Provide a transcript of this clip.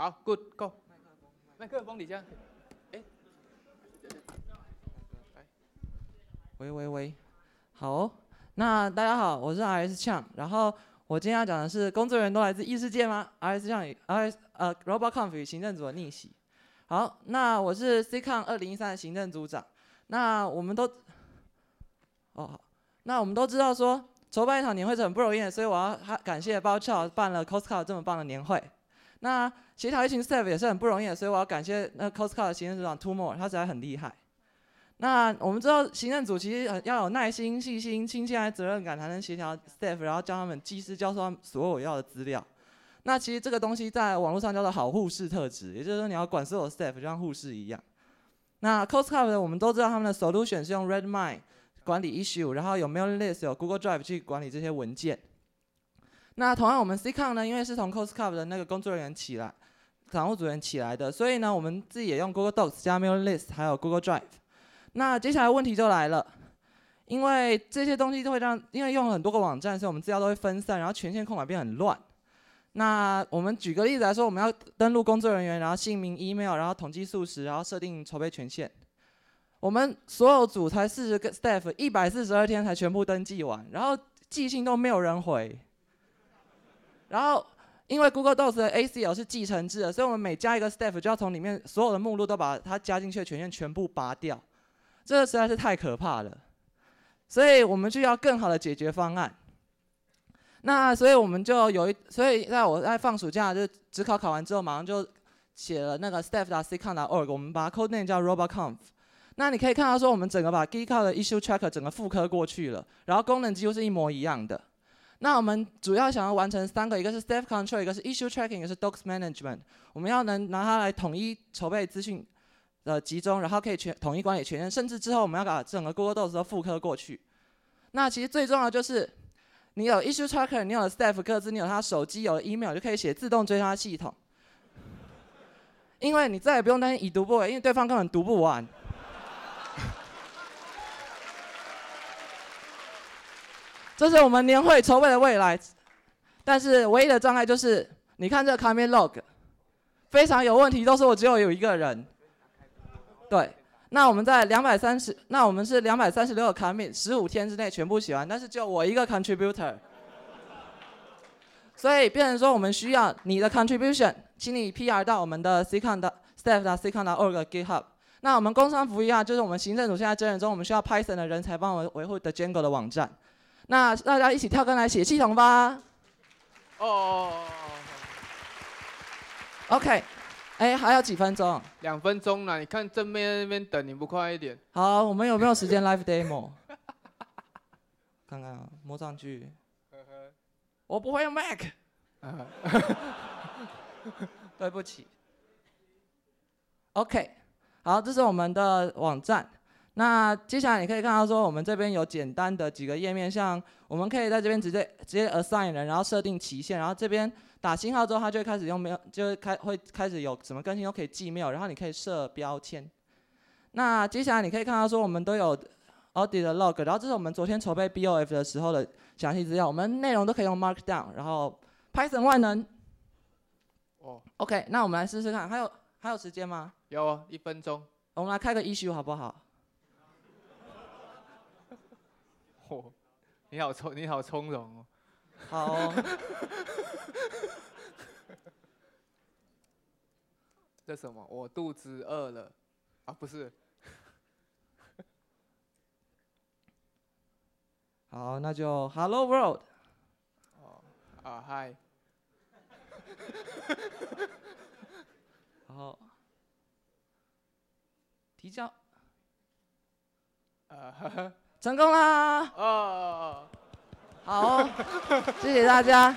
好，Good Go。麦克风，麦克风，李佳。诶。喂喂喂，好。那大家好，我是 RS 强。然后我今天要讲的是，工作人员都来自异世界吗？RS 强与 RS 呃 r o b o t Com 与行政组的逆袭。好，那我是 C c o n 二零一三的行政组长。那我们都，哦，那我们都知道说，筹办一场年会是很不容易的，所以我要感谢包超办了 c o s c o 这么棒的年会。那协调一群 staff 也是很不容易，的，所以我要感谢那 Costco 的行政组长 Two More，他实在很厉害。那我们知道行政组其实要有耐心、细心、亲切责任感，才能协调 staff，然后教他们、及时交他们所有要的资料。那其实这个东西在网络上叫做好护士特质，也就是说你要管所有 staff，就像护士一样。那 Costco 的我们都知道他们的 solution 是用 Redmine 管理 issue，然后有没有类似有 Google Drive 去管理这些文件？那同样，我们 C c o n 呢，因为是从 c o s c u 的那个工作人员起来，财务组员起来的，所以呢，我们自己也用 Google Docs 加 Mail List，还有 Google Drive。那接下来问题就来了，因为这些东西都会让，因为用了很多个网站，所以我们资料都会分散，然后权限控管变很乱。那我们举个例子来说，我们要登录工作人员，然后姓名、email，然后统计数时，然后设定筹备权限。我们所有组才四十个 staff，一百四十二天才全部登记完，然后寄信都没有人回。然后，因为 Google Docs 的 ACL 是继承制的，所以我们每加一个 staff，就要从里面所有的目录都把它加进去的权限全部拔掉，这实在是太可怕了。所以我们就要更好的解决方案。那所以我们就有一，所以那我在放暑假就只考考完之后，马上就写了那个 staff 的 c c o n org，我们把它 code name 叫 r o b o t c o n f 那你可以看到说，我们整个把 g e t h u b 的 issue tracker 整个复刻过去了，然后功能几乎是一模一样的。那我们主要想要完成三个，一个是 staff control，一个是 issue tracking，一个是 docs management。我们要能拿它来统一筹备资讯的集中，然后可以全统一管理全，甚至之后我们要把整个 Google Docs 都复刻过去。那其实最重要的就是，你有 issue tracker，你有 staff 各自，你有他手机，有 email，就可以写自动追他系统。因为你再也不用担心已读不回，因为对方根本读不完。这是我们年会筹备的未来，但是唯一的障碍就是，你看这 c o m i n g log，非常有问题，都是我只有有一个人。对，那我们在两百三十，那我们是两百三十六个 c o m i n g 十五天之内全部写完，但是就我一个 contributor。所以变成说，我们需要你的 contribution，请你 PR 到我们的 c k a n o s t a f f e c o a n o r g github。那我们工商服务啊，就是我们行政组现在人中，我们需要 Python 的人才帮我们维护 Django 的网站。那大家一起跳跟来写系统吧。哦。OK，哎，还有几分钟，两分钟了。你看正面那边等，你不快一点？好，我们有没有时间 Live Demo？看看，啊，摸上去。我不会用 Mac。对不起。OK，好，这是我们的网站。那接下来你可以看到说，我们这边有简单的几个页面，像我们可以在这边直接直接 assign 人，然后设定期限，然后这边打星号之后，它就会开始用没有，就开会开始有什么更新都可以记没有，然后你可以设标签。那接下来你可以看到说，我们都有 audit log，然后这是我们昨天筹备 BOF 的时候的详细资料，我们内容都可以用 Markdown，然后 Python 万能。哦，OK，那我们来试试看，还有还有时间吗？有，一分钟。我们来开个 issue 好不好？哦，你好冲，你好从容，哦。好。这什么？我肚子饿了，啊，不是。好，那就 Hello World。哦，啊嗨。好。然后提交。呃呵呵。成功啦！啊，好，谢谢大家。